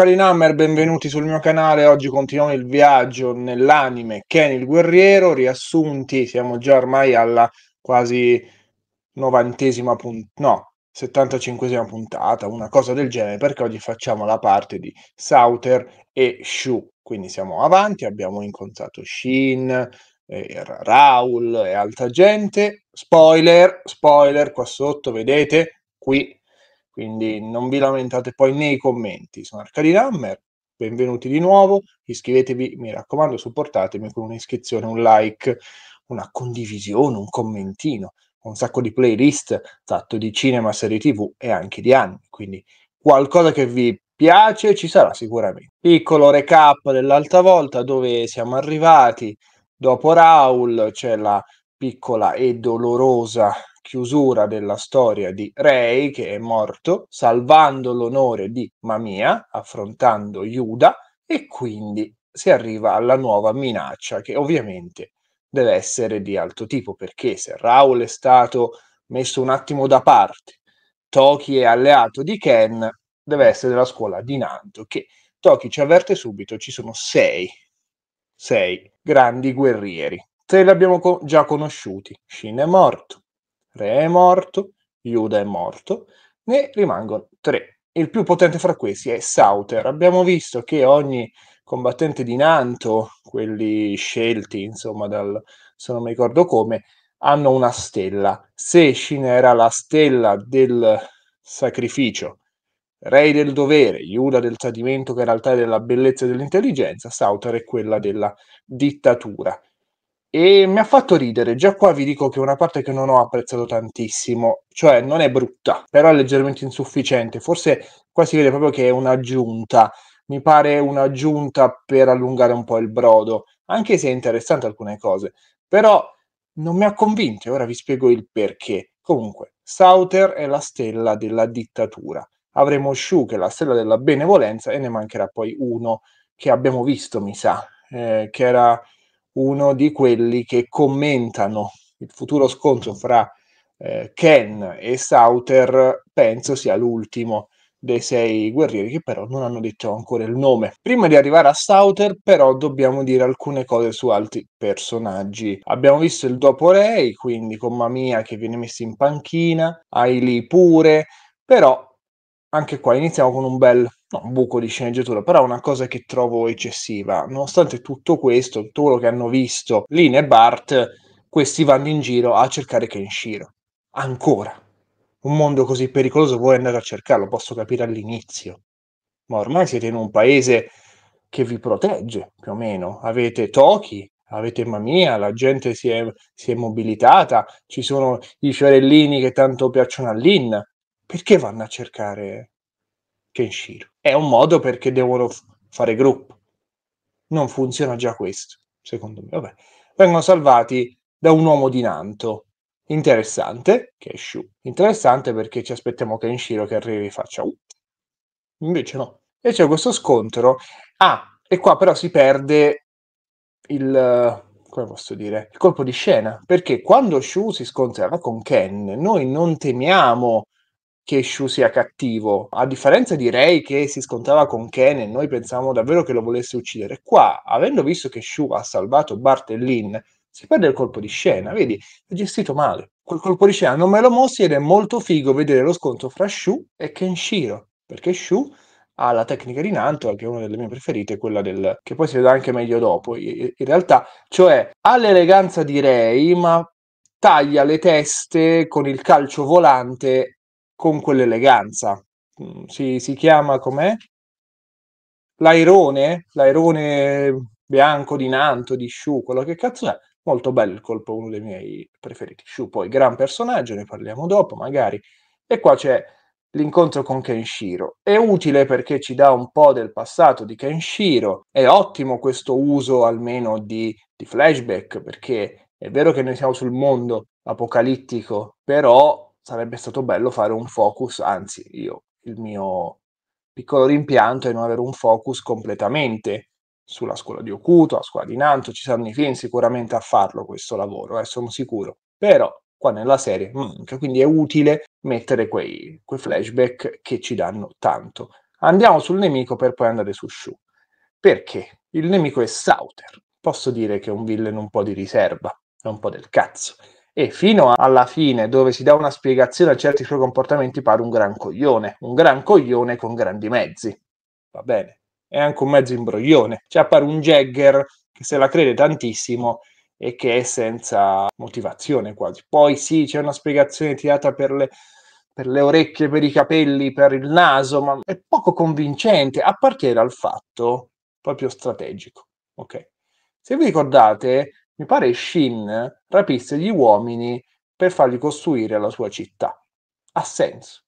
Cari Number, benvenuti sul mio canale. Oggi continuiamo il viaggio nell'anime Ken il Guerriero, riassunti, siamo già ormai alla quasi novantesima puntata, no, 75esima puntata, una cosa del genere, perché oggi facciamo la parte di Sauter e Shu. Quindi siamo avanti, abbiamo incontrato Shin, e eh, Raul e altra gente. Spoiler, spoiler, qua sotto, vedete, qui quindi non vi lamentate poi nei commenti. Sono Arcadi Rammer, benvenuti di nuovo, iscrivetevi, mi raccomando, supportatemi con un'iscrizione, un like, una condivisione, un commentino, un sacco di playlist fatto di cinema, serie tv e anche di anni. Quindi qualcosa che vi piace ci sarà sicuramente. Piccolo recap dell'altra volta dove siamo arrivati. Dopo Raul c'è la piccola e dolorosa chiusura della storia di Rei che è morto, salvando l'onore di Mamia, affrontando Yuda e quindi si arriva alla nuova minaccia che ovviamente deve essere di alto tipo perché se Raul è stato messo un attimo da parte, Toki è alleato di Ken, deve essere della scuola di Nanto che Toki ci avverte subito, ci sono sei, sei grandi guerrieri. Tre li abbiamo co- già conosciuti, Shin è morto, Re è morto, Juda è morto, ne rimangono tre. Il più potente fra questi è Sauter. Abbiamo visto che ogni combattente di Nanto, quelli scelti, insomma, dal, se non mi ricordo come, hanno una stella. Se Shin era la stella del sacrificio, Rei del dovere, Iuda del tradimento che in realtà è della bellezza e dell'intelligenza, Sauter è quella della dittatura e mi ha fatto ridere. Già qua vi dico che è una parte che non ho apprezzato tantissimo, cioè non è brutta, però è leggermente insufficiente. Forse qua si vede proprio che è un'aggiunta, mi pare un'aggiunta per allungare un po' il brodo, anche se è interessante alcune cose, però non mi ha convinto ora vi spiego il perché. Comunque, Sauter è la stella della dittatura. Avremo Shu che è la stella della benevolenza e ne mancherà poi uno che abbiamo visto, mi sa, eh, che era uno di quelli che commentano il futuro scontro fra eh, Ken e Sauter, penso sia l'ultimo dei sei guerrieri che però non hanno detto ancora il nome. Prima di arrivare a Sauter però dobbiamo dire alcune cose su altri personaggi. Abbiamo visto il dopo Rei, quindi con Mamia che viene messo in panchina, Ailey pure, però anche qua iniziamo con un bel un buco di sceneggiatura, però una cosa che trovo eccessiva. Nonostante tutto questo, tutto quello che hanno visto Lin e Bart, questi vanno in giro a cercare Kenshiro. Ancora. Un mondo così pericoloso voi andate a cercarlo, posso capire all'inizio. Ma ormai siete in un paese che vi protegge, più o meno. Avete Toki, avete Mamia, la gente si è, si è mobilitata, ci sono i fiorellini che tanto piacciono a Lin. Perché vanno a cercare Kenshiro? è un modo perché devono f- fare gruppo. Non funziona già questo, secondo me. Vabbè. Vengono salvati da un uomo di Nanto. Interessante, che è Shu. Interessante perché ci aspettiamo che Kenshiro che arrivi faccia uh. Invece no. E c'è questo scontro. Ah, e qua però si perde il come posso dire, il colpo di scena, perché quando Shu si scontrerà con Ken, noi non temiamo che Shu sia cattivo. A differenza di Rei che si scontava con Ken e noi pensavamo davvero che lo volesse uccidere, qua, avendo visto che Shu ha salvato Bart e Lin, si perde il colpo di scena, vedi, è gestito male. Quel colpo di scena non me lo mossi ed è molto figo vedere lo scontro fra Shu e Kenshiro, perché Shu ha la tecnica di Nanto, che è una delle mie preferite, quella del... che poi si vede anche meglio dopo, in realtà, cioè ha l'eleganza di Rei, ma taglia le teste con il calcio volante con quell'eleganza. Mm, si, si chiama com'è? L'airone, l'airone bianco di Nanto, di Shu, quello che cazzo è. Molto bello il colpo, uno dei miei preferiti. Shu, poi gran personaggio, ne parliamo dopo magari. E qua c'è l'incontro con Kenshiro. È utile perché ci dà un po' del passato di Kenshiro. È ottimo questo uso almeno di, di flashback perché è vero che noi siamo sul mondo apocalittico, però sarebbe stato bello fare un focus, anzi io il mio piccolo rimpianto è non avere un focus completamente sulla scuola di Ocuto, la scuola di Nanto, ci saranno i film sicuramente a farlo questo lavoro, eh, sono sicuro, però qua nella serie manca, quindi è utile mettere quei, quei flashback che ci danno tanto. Andiamo sul nemico per poi andare su Shu, perché il nemico è Sauter, posso dire che è un villain un po' di riserva, è un po' del cazzo, e fino alla fine dove si dà una spiegazione a certi suoi comportamenti pare un gran coglione, un gran coglione con grandi mezzi. Va bene, è anche un mezzo imbroglione, cioè appare un Jagger che se la crede tantissimo e che è senza motivazione quasi. Poi sì, c'è una spiegazione tirata per le, per le orecchie, per i capelli, per il naso, ma è poco convincente a partire dal fatto proprio strategico. Ok. Se vi ricordate, mi pare Shin rapisse gli uomini per fargli costruire la sua città. Ha senso.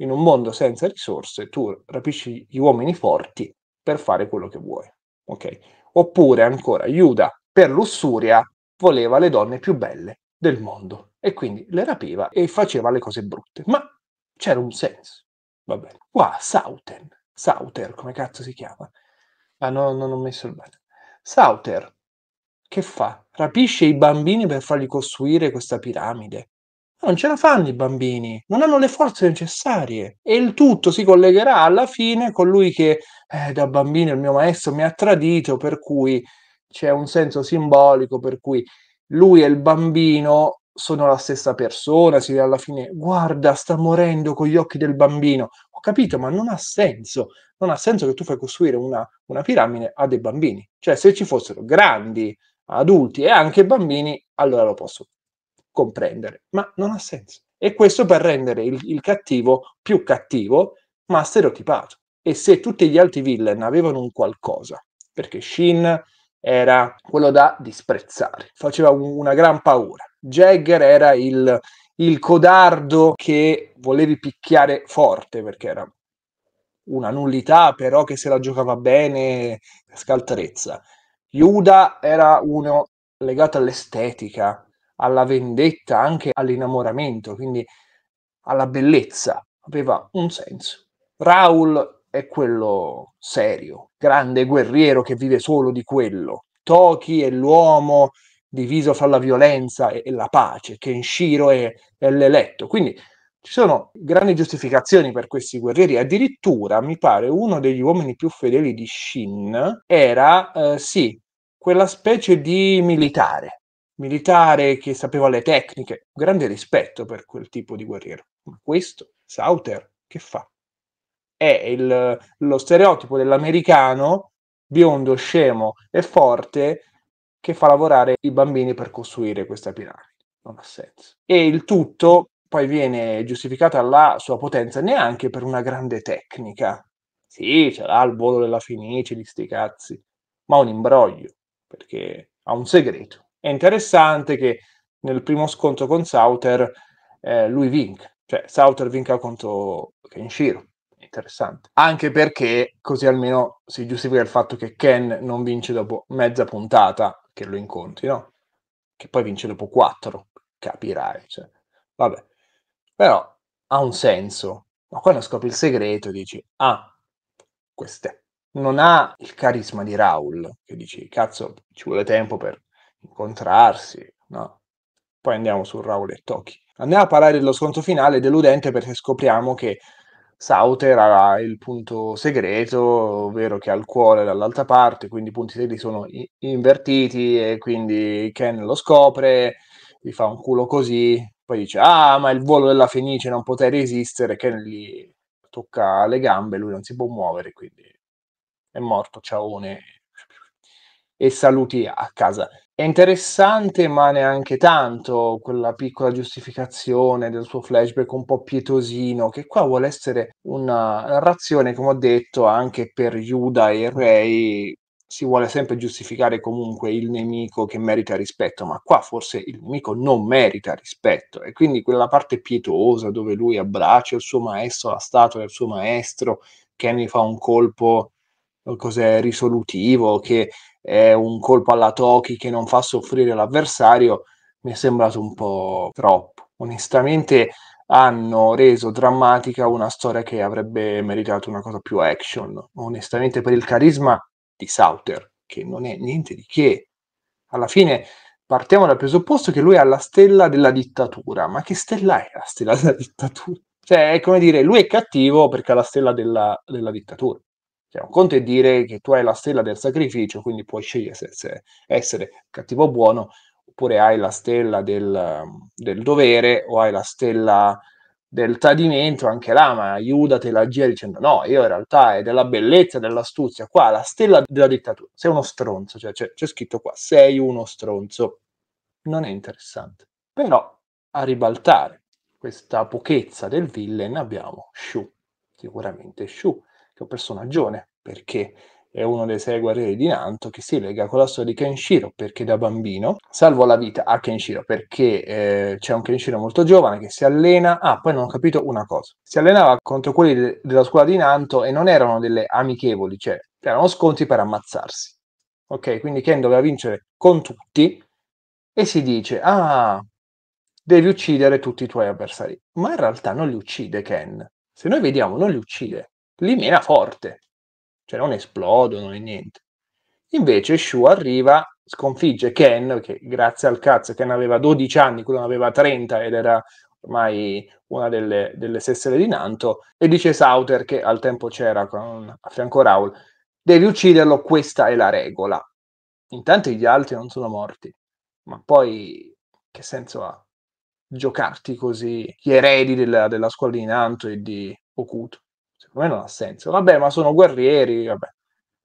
In un mondo senza risorse, tu rapisci gli uomini forti per fare quello che vuoi. Okay? Oppure ancora, Yuda per lussuria voleva le donne più belle del mondo e quindi le rapiva e faceva le cose brutte. Ma c'era un senso. Va bene. Qua Sauten, Sauter, come cazzo si chiama? Ah, no, non ho messo il bene. Sauter, che fa? rapisce i bambini per fargli costruire questa piramide. Non ce la fanno i bambini, non hanno le forze necessarie. E il tutto si collegherà alla fine con lui che eh, da bambino il mio maestro mi ha tradito, per cui c'è un senso simbolico, per cui lui e il bambino sono la stessa persona, si vede alla fine, guarda, sta morendo con gli occhi del bambino. Ho capito, ma non ha senso. Non ha senso che tu fai costruire una, una piramide a dei bambini. Cioè, se ci fossero grandi adulti e anche bambini, allora lo posso comprendere, ma non ha senso. E questo per rendere il, il cattivo più cattivo, ma stereotipato. E se tutti gli altri villain avevano un qualcosa, perché Shin era quello da disprezzare, faceva un, una gran paura. Jagger era il, il codardo che volevi picchiare forte perché era una nullità, però che se la giocava bene, scaltrezza. Yuda era uno legato all'estetica, alla vendetta, anche all'innamoramento, quindi alla bellezza, aveva un senso. Raul è quello serio, grande guerriero che vive solo di quello. Toki è l'uomo diviso fra la violenza e, e la pace, Kenshiro è, è l'eletto. Quindi ci sono grandi giustificazioni per questi guerrieri. Addirittura, mi pare, uno degli uomini più fedeli di Shin era, eh, sì, quella specie di militare, militare che sapeva le tecniche, grande rispetto per quel tipo di guerriero. Ma questo, Sauter, che fa? È il, lo stereotipo dell'americano biondo, scemo e forte che fa lavorare i bambini per costruire questa piramide. Non ha senso. E il tutto poi viene giustificata la sua potenza neanche per una grande tecnica. Sì, ce l'ha il volo della Fenice di sti cazzi, ma un imbroglio perché ha un segreto. È interessante che nel primo scontro con Sauter eh, lui vinca, cioè Sauter vinca contro Kenshiro. Interessante. Anche perché così almeno si giustifica il fatto che Ken non vince dopo mezza puntata che lo incontri, no? Che poi vince dopo quattro, capirai. Cioè. Vabbè, però ha un senso. Ma quando scopri il segreto dici, ah, queste non ha il carisma di Raul, che dici, cazzo, ci vuole tempo per incontrarsi, no? Poi andiamo su Raul e Toki. Andiamo a parlare dello scontro finale deludente perché scopriamo che Sauter ha il punto segreto, ovvero che ha il cuore dall'altra parte, quindi i punti segreti sono i- invertiti e quindi Ken lo scopre, gli fa un culo così, poi dice ah ma il volo della Fenice non poteva resistere, Ken gli tocca le gambe, lui non si può muovere, quindi è morto Ciaone e saluti a casa. È interessante, ma neanche tanto, quella piccola giustificazione del suo flashback un po' pietosino, che qua vuole essere una narrazione, come ho detto, anche per Yuda e Rei. Si vuole sempre giustificare comunque il nemico che merita rispetto, ma qua forse il nemico non merita rispetto. E quindi quella parte pietosa dove lui abbraccia il suo maestro, la statua del suo maestro, Kenny fa un colpo cos'è risolutivo, che è un colpo alla Toki che non fa soffrire l'avversario, mi è sembrato un po' troppo. Onestamente hanno reso drammatica una storia che avrebbe meritato una cosa più action. Onestamente per il carisma di Sauter, che non è niente di che. Alla fine partiamo dal presupposto che lui ha la stella della dittatura, ma che stella è la stella della dittatura? Cioè, è come dire, lui è cattivo perché ha la stella della, della dittatura. Cioè, un conto è dire che tu hai la stella del sacrificio, quindi puoi scegliere se, se essere cattivo o buono, oppure hai la stella del, del, dovere o hai la stella del tradimento, anche là, ma aiutatela la girare dicendo no, io in realtà è della bellezza, dell'astuzia, qua la stella della dittatura, sei uno stronzo, cioè c'è, c'è scritto qua, sei uno stronzo. Non è interessante. Però a ribaltare questa pochezza del villain abbiamo Shu, sicuramente Shu che è un personaggione, perché è uno dei sei guerrieri di Nanto che si lega con la storia di Kenshiro perché da bambino salvo la vita a Kenshiro perché eh, c'è un Kenshiro molto giovane che si allena, ah poi non ho capito una cosa, si allenava contro quelli de- della scuola di Nanto e non erano delle amichevoli, cioè erano scontri per ammazzarsi. Ok, quindi Ken doveva vincere con tutti e si dice, ah, devi uccidere tutti i tuoi avversari, ma in realtà non li uccide Ken. Se noi vediamo, non li uccide, li mena forte, cioè non esplodono e niente. Invece Shu arriva, sconfigge Ken, che grazie al cazzo Ken aveva 12 anni, quello ne aveva 30 ed era ormai una delle, delle sessere di Nanto, e dice Sauter che al tempo c'era con, a fianco Raul, devi ucciderlo, questa è la regola. Intanto gli altri non sono morti, ma poi che senso ha giocarti così gli eredi della, della scuola di Nanto e di Okuto? a me non ha senso. Vabbè, ma sono guerrieri, vabbè.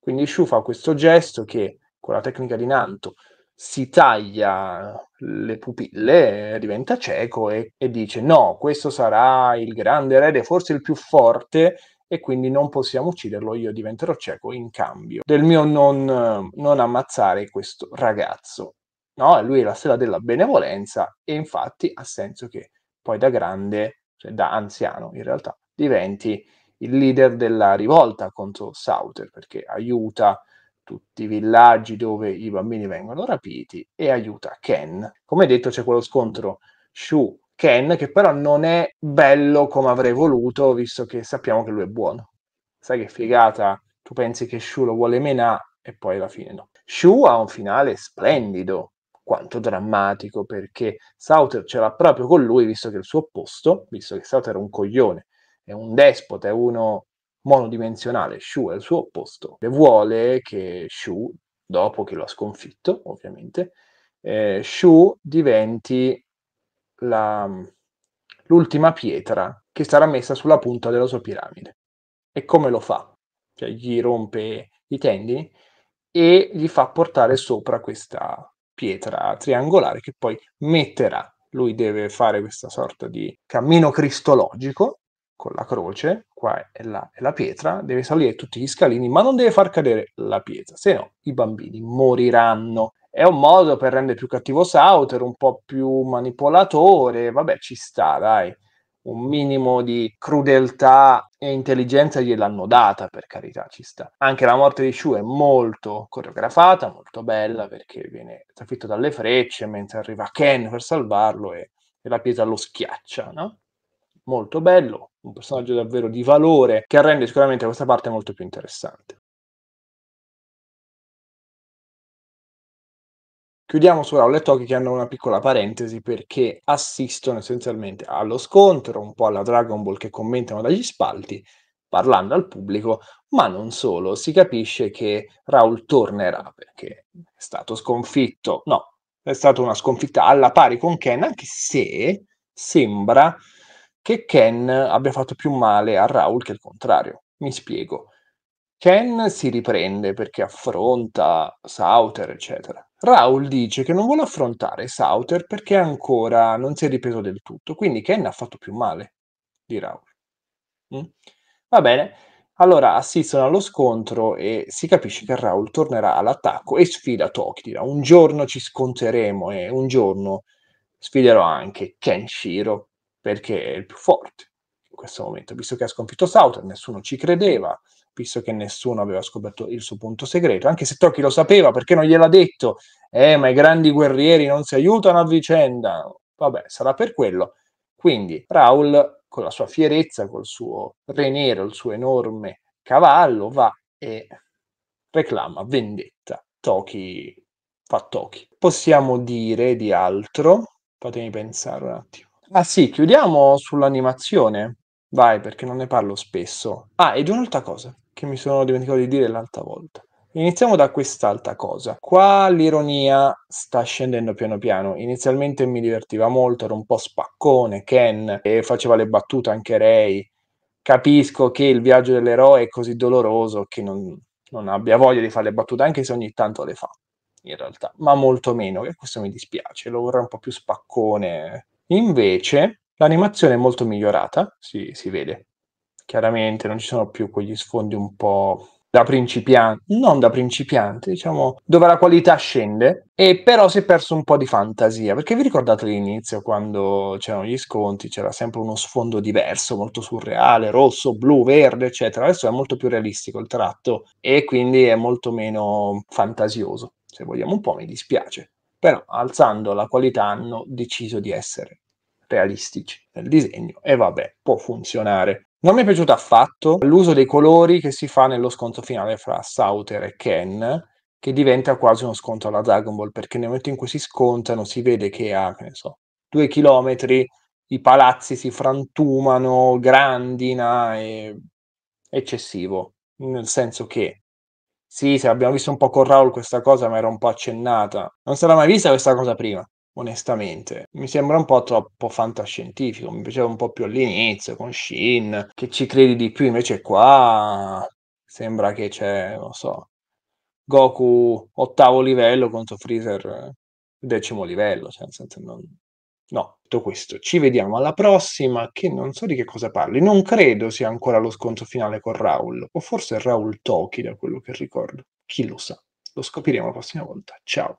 Quindi Shu fa questo gesto che con la tecnica di Nanto si taglia le pupille, diventa cieco e, e dice no, questo sarà il grande erede, forse il più forte, e quindi non possiamo ucciderlo, io diventerò cieco in cambio del mio non, non ammazzare questo ragazzo. No, lui è la stella della benevolenza e infatti ha senso che poi da grande, cioè da anziano in realtà, diventi il leader della rivolta contro Sauter perché aiuta tutti i villaggi dove i bambini vengono rapiti e aiuta Ken. Come detto c'è quello scontro Shu Ken che però non è bello come avrei voluto visto che sappiamo che lui è buono. Sai che figata, tu pensi che Shu lo vuole menare e poi alla fine no. Shu ha un finale splendido, quanto drammatico perché Sauter ce l'ha proprio con lui visto che il suo opposto, visto che Sauter è un coglione è un despota, è uno monodimensionale. Shu è il suo opposto. E vuole che Shu, dopo che lo ha sconfitto, ovviamente, eh, Shu diventi la, l'ultima pietra che sarà messa sulla punta della sua piramide. E come lo fa? Cioè, gli rompe i tendini e gli fa portare sopra questa pietra triangolare che poi metterà. Lui deve fare questa sorta di cammino cristologico con la croce, qua è la, è la, pietra, deve salire tutti gli scalini, ma non deve far cadere la pietra, se no i bambini moriranno. È un modo per rendere più cattivo Sauter, un po' più manipolatore, vabbè ci sta, dai. Un minimo di crudeltà e intelligenza gliel'hanno data, per carità, ci sta. Anche la morte di Shu è molto coreografata, molto bella, perché viene trafitto dalle frecce mentre arriva Ken per salvarlo e, e la pietra lo schiaccia, no? Molto bello, un personaggio davvero di valore che rende sicuramente questa parte molto più interessante. Chiudiamo su Raul e Toki che hanno una piccola parentesi perché assistono essenzialmente allo scontro, un po' alla Dragon Ball che commentano dagli spalti, parlando al pubblico, ma non solo, si capisce che Raul tornerà perché è stato sconfitto, no, è stata una sconfitta alla pari con Ken, anche se sembra che Ken abbia fatto più male a Raul che il contrario. Mi spiego. Ken si riprende perché affronta Sauter, eccetera. Raul dice che non vuole affrontare Sauter perché ancora non si è ripreso del tutto, quindi Ken ha fatto più male di Raul. Mm? Va bene, allora assistono allo scontro e si capisce che Raul tornerà all'attacco e sfida Tokida. Un giorno ci sconteremo e un giorno sfiderò anche Kenshiro perché è il più forte in questo momento, visto che ha sconfitto Sauter, nessuno ci credeva, visto che nessuno aveva scoperto il suo punto segreto, anche se Toki lo sapeva, perché non gliel'ha detto? Eh, ma i grandi guerrieri non si aiutano a vicenda. Vabbè, sarà per quello. Quindi Raul, con la sua fierezza, col suo re nero, il suo enorme cavallo, va e reclama vendetta. Toki fa Toki. Possiamo dire di altro? Fatemi pensare un attimo. Ah sì, chiudiamo sull'animazione. Vai, perché non ne parlo spesso. Ah, e di un'altra cosa che mi sono dimenticato di dire l'altra volta. Iniziamo da quest'altra cosa. Qua l'ironia sta scendendo piano piano. Inizialmente mi divertiva molto, ero un po' spaccone, Ken, e faceva le battute anche Ray. Capisco che il viaggio dell'eroe è così doloroso che non, non abbia voglia di fare le battute, anche se ogni tanto le fa, in realtà, ma molto meno, e questo mi dispiace, lo vorrei un po' più spaccone, Invece l'animazione è molto migliorata, si, si vede. Chiaramente non ci sono più quegli sfondi un po' da principiante, non da principiante, diciamo, dove la qualità scende, e però si è perso un po' di fantasia, perché vi ricordate l'inizio quando c'erano gli sconti, c'era sempre uno sfondo diverso, molto surreale, rosso, blu, verde, eccetera. Adesso è molto più realistico il tratto e quindi è molto meno fantasioso, se vogliamo un po' mi dispiace però alzando la qualità hanno deciso di essere realistici nel disegno e vabbè, può funzionare. Non mi è piaciuto affatto l'uso dei colori che si fa nello scontro finale fra Sauter e Ken, che diventa quasi uno scontro alla Dragon Ball, perché nel momento in cui si scontrano si vede che a, che ne so, due chilometri i palazzi si frantumano, grandina e eccessivo, nel senso che sì, se abbiamo visto un po' con Raul questa cosa, ma era un po' accennata. Non sarà mai vista questa cosa prima, onestamente. Mi sembra un po' troppo fantascientifico, mi piaceva un po' più all'inizio con Shin, che ci credi di più, invece qua sembra che c'è, non so, Goku ottavo livello contro Freezer decimo livello, cioè, nel senso non, No, detto questo, ci vediamo alla prossima, che non so di che cosa parli. Non credo sia ancora lo scontro finale con Raul, o forse Raul Toki, da quello che ricordo. Chi lo sa? Lo scopriremo la prossima volta. Ciao.